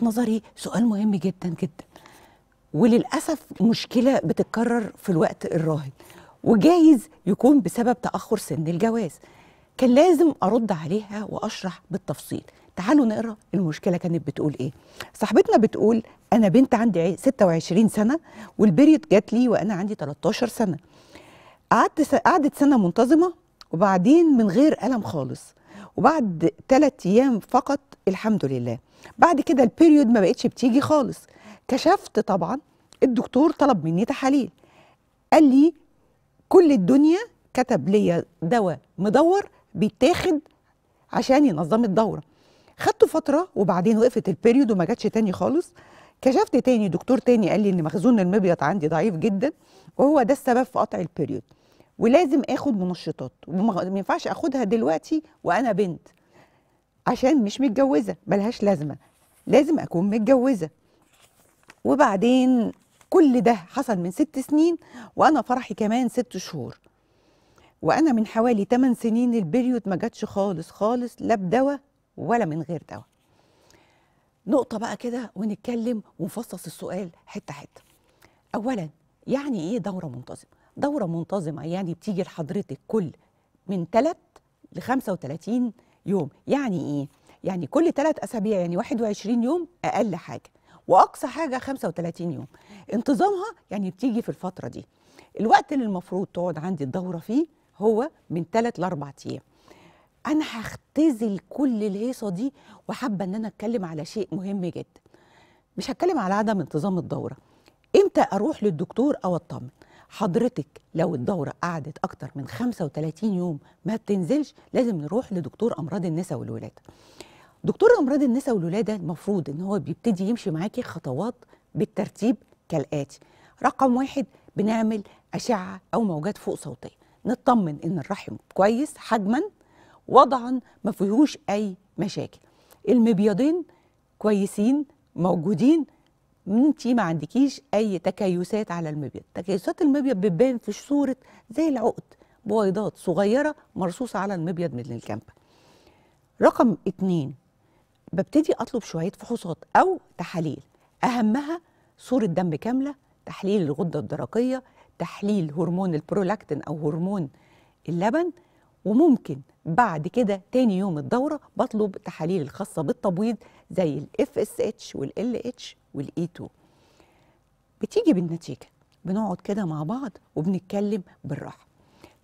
وجهه نظري سؤال مهم جدا جدا وللاسف مشكله بتتكرر في الوقت الراهن وجايز يكون بسبب تاخر سن الجواز كان لازم ارد عليها واشرح بالتفصيل تعالوا نقرا المشكله كانت بتقول ايه صاحبتنا بتقول انا بنت عندي 26 سنه والبريد جات لي وانا عندي 13 سنه قعدت قعدت سنه منتظمه وبعدين من غير الم خالص وبعد ثلاث ايام فقط الحمد لله بعد كده البيريود ما بقتش بتيجي خالص كشفت طبعا الدكتور طلب مني تحاليل قال لي كل الدنيا كتب لي دواء مدور بيتاخد عشان ينظم الدوره خدته فتره وبعدين وقفت البيريود وما جاتش تاني خالص كشفت تاني دكتور تاني قال لي ان مخزون المبيض عندي ضعيف جدا وهو ده السبب في قطع البيريود ولازم اخد منشطات وما ينفعش اخدها دلوقتي وانا بنت عشان مش متجوزه ملهاش لازمه لازم اكون متجوزه وبعدين كل ده حصل من ست سنين وانا فرحي كمان ست شهور وانا من حوالي ثمان سنين البريود ما جاتش خالص خالص لا بدواء ولا من غير دواء نقطه بقى كده ونتكلم ونفصص السؤال حته حته اولا يعني ايه دوره منتظمه دوره منتظمه يعني بتيجي لحضرتك كل من 3 ل 35 يوم يعني ايه يعني كل 3 اسابيع يعني 21 يوم اقل حاجه واقصى حاجه 35 يوم انتظامها يعني بتيجي في الفتره دي الوقت اللي المفروض تقعد عندي الدوره فيه هو من 3 ل 4 ايام انا هختزل كل الهيصه دي وحابه ان انا اتكلم على شيء مهم جدا مش هتكلم على عدم انتظام الدوره امتى اروح للدكتور او اطمن حضرتك لو الدورة قعدت أكتر من 35 يوم ما بتنزلش لازم نروح لدكتور أمراض النساء والولادة دكتور أمراض النساء والولادة المفروض إن هو بيبتدي يمشي معاكي خطوات بالترتيب كالآتي رقم واحد بنعمل أشعة أو موجات فوق صوتية نطمن إن الرحم كويس حجما وضعا ما فيهوش أي مشاكل المبيضين كويسين موجودين انت ما عندكيش اي تكيسات على المبيض تكيسات المبيض بتبان في صوره زي العقد بويضات صغيره مرصوصه على المبيض من الكامبه رقم اتنين ببتدي اطلب شويه فحوصات او تحاليل اهمها صوره دم كامله تحليل الغده الدرقيه تحليل هرمون البرولاكتين او هرمون اللبن وممكن بعد كده تاني يوم الدوره بطلب تحاليل الخاصه بالتبويض زي الاف اس اتش والال اتش والاي 2 e بتيجي بالنتيجه بنقعد كده مع بعض وبنتكلم بالراحه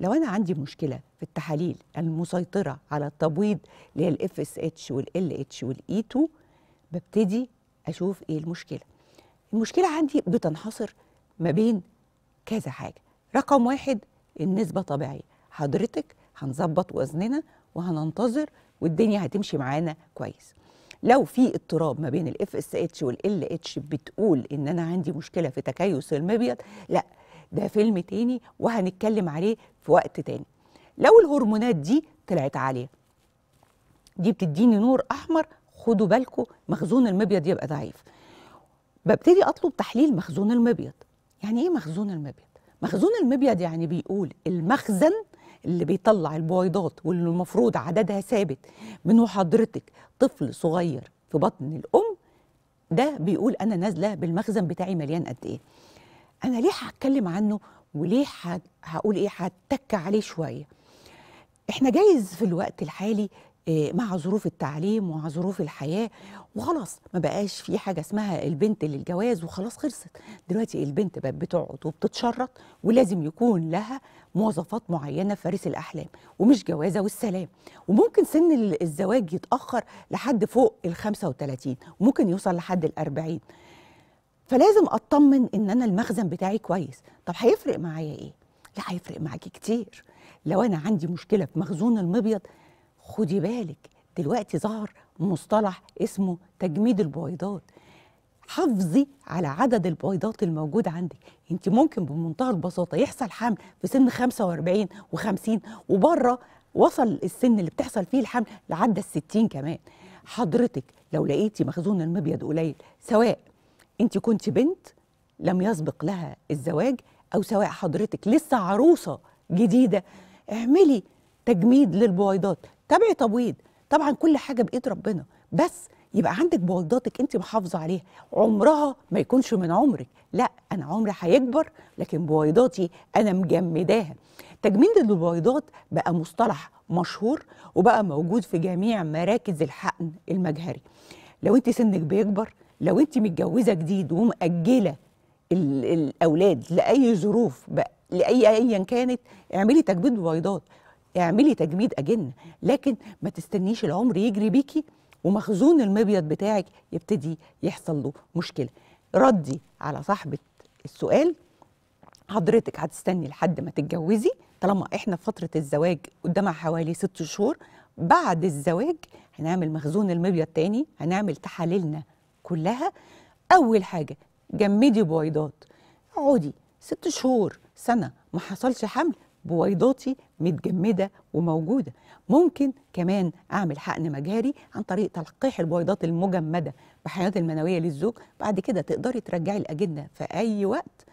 لو انا عندي مشكله في التحاليل المسيطره على التبويض اللي هي الاف اس اتش والال اتش والاي 2 e ببتدي اشوف ايه المشكله المشكله عندي بتنحصر ما بين كذا حاجه رقم واحد النسبه طبيعيه حضرتك هنظبط وزننا وهننتظر والدنيا هتمشي معانا كويس لو في اضطراب ما بين الاف اس اتش والال اتش بتقول ان انا عندي مشكله في تكيس المبيض لا ده فيلم تاني وهنتكلم عليه في وقت تاني لو الهرمونات دي طلعت عاليه دي بتديني نور احمر خدوا بالكم مخزون المبيض يبقى ضعيف ببتدي اطلب تحليل مخزون المبيض يعني ايه مخزون المبيض مخزون المبيض يعني بيقول المخزن اللي بيطلع البويضات واللي المفروض عددها ثابت من حضرتك طفل صغير في بطن الام ده بيقول انا نازله بالمخزن بتاعي مليان قد ايه انا ليه هتكلم عنه وليه هقول ايه هتك عليه شويه احنا جايز في الوقت الحالي آه، مع ظروف التعليم ومع ظروف الحياه وخلاص ما بقاش في حاجه اسمها البنت للجواز وخلاص خلصت دلوقتي البنت بقت بتقعد وبتتشرط ولازم يكون لها مواصفات معينه فارس الاحلام ومش جوازه والسلام وممكن سن الزواج يتاخر لحد فوق ال 35 وممكن يوصل لحد ال 40 فلازم اطمن ان انا المخزن بتاعي كويس طب هيفرق معايا ايه لا هيفرق معاكي كتير لو انا عندي مشكله في مخزون المبيض خدي بالك دلوقتي ظهر مصطلح اسمه تجميد البويضات حافظي على عدد البويضات الموجود عندك انت ممكن بمنتهى البساطه يحصل حمل في سن 45 و50 وبره وصل السن اللي بتحصل فيه الحمل لعدى ال60 كمان حضرتك لو لقيتي مخزون المبيض قليل سواء انت كنت بنت لم يسبق لها الزواج او سواء حضرتك لسه عروسه جديده اعملي تجميد للبويضات تبع تبويض طبعا كل حاجه بايد ربنا بس يبقى عندك بويضاتك انت محافظه عليها عمرها ما يكونش من عمرك لا انا عمري هيكبر لكن بويضاتي انا مجمداها تجميد البويضات بقى مصطلح مشهور وبقى موجود في جميع مراكز الحقن المجهري لو انت سنك بيكبر لو انت متجوزه جديد ومأجله الاولاد لاي ظروف بقى لاي ايا كانت اعملي تجميد بويضات اعملي تجميد اجن لكن ما تستنيش العمر يجري بيكي ومخزون المبيض بتاعك يبتدي يحصل له مشكله ردي على صاحبه السؤال حضرتك هتستني لحد ما تتجوزي طالما احنا في فتره الزواج قدامها حوالي ست شهور بعد الزواج هنعمل مخزون المبيض تاني هنعمل تحاليلنا كلها اول حاجه جمدي بويضات اقعدي ست شهور سنه ما حصلش حمل بويضاتي متجمده وموجوده ممكن كمان اعمل حقن مجهري عن طريق تلقيح البويضات المجمده بحيوانات المنويه للزوج بعد كده تقدري ترجعي الاجنه في اي وقت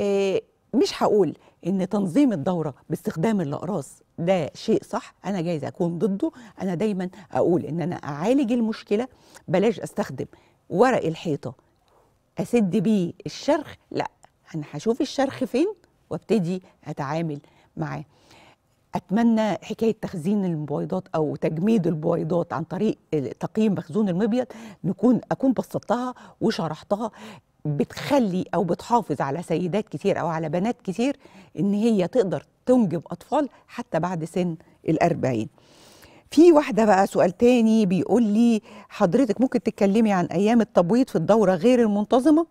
آه، مش هقول ان تنظيم الدوره باستخدام الاقراص ده شيء صح انا جايزه اكون ضده انا دايما اقول ان انا اعالج المشكله بلاش استخدم ورق الحيطه اسد بيه الشرخ لا انا هشوف الشرخ فين وابتدي اتعامل معاه اتمنى حكايه تخزين البويضات او تجميد البويضات عن طريق تقييم مخزون المبيض نكون اكون بسطتها وشرحتها بتخلي او بتحافظ على سيدات كتير او على بنات كتير ان هي تقدر تنجب اطفال حتى بعد سن الأربعين في واحدة بقى سؤال تاني بيقول لي حضرتك ممكن تتكلمي عن أيام التبويض في الدورة غير المنتظمة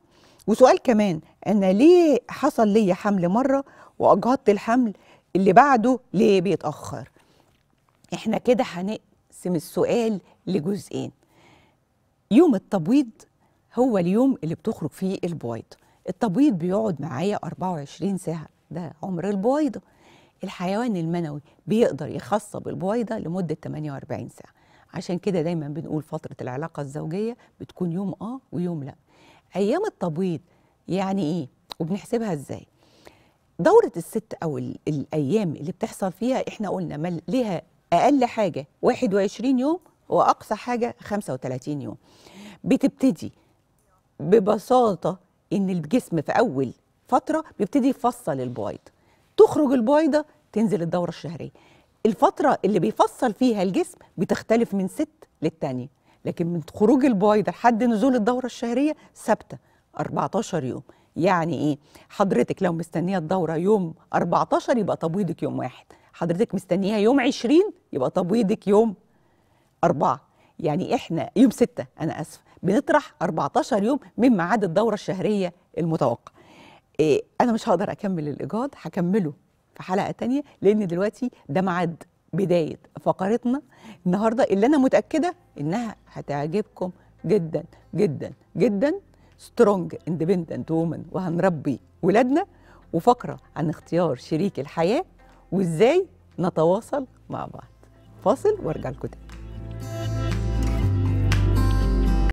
وسؤال كمان انا ليه حصل لي حمل مره واجهضت الحمل اللي بعده ليه بيتاخر احنا كده هنقسم السؤال لجزئين يوم التبويض هو اليوم اللي بتخرج فيه البويضه التبويض بيقعد معايا 24 ساعه ده عمر البويضه الحيوان المنوي بيقدر يخصب البويضه لمده 48 ساعه عشان كده دايما بنقول فتره العلاقه الزوجيه بتكون يوم اه ويوم لا ايام التبويض يعني ايه وبنحسبها ازاي دورة الست أو الأيام اللي بتحصل فيها إحنا قلنا ليها أقل حاجة 21 يوم وأقصى حاجة 35 يوم بتبتدي ببساطة إن الجسم في أول فترة بيبتدي يفصل البويض تخرج البويضة تنزل الدورة الشهرية الفترة اللي بيفصل فيها الجسم بتختلف من ست للتانية لكن من خروج البويضة لحد نزول الدورة الشهرية ثابتة 14 يوم يعني ايه حضرتك لو مستنيه الدوره يوم 14 يبقى تبويضك يوم واحد حضرتك مستنيها يوم 20 يبقى تبويضك يوم أربعة يعني إحنا يوم ستة أنا اسف بنطرح 14 يوم من ميعاد الدورة الشهرية المتوقع إيه أنا مش هقدر أكمل الإيجاد هكمله في حلقة تانية لأن دلوقتي ده ميعاد بداية فقرتنا النهاردة اللي أنا متأكدة إنها هتعجبكم جدا جدا جدا سترونج اندبندنت وومن وهنربي ولادنا وفقرة عن اختيار شريك الحياة وإزاي نتواصل مع بعض فاصل وارجع لكم تاني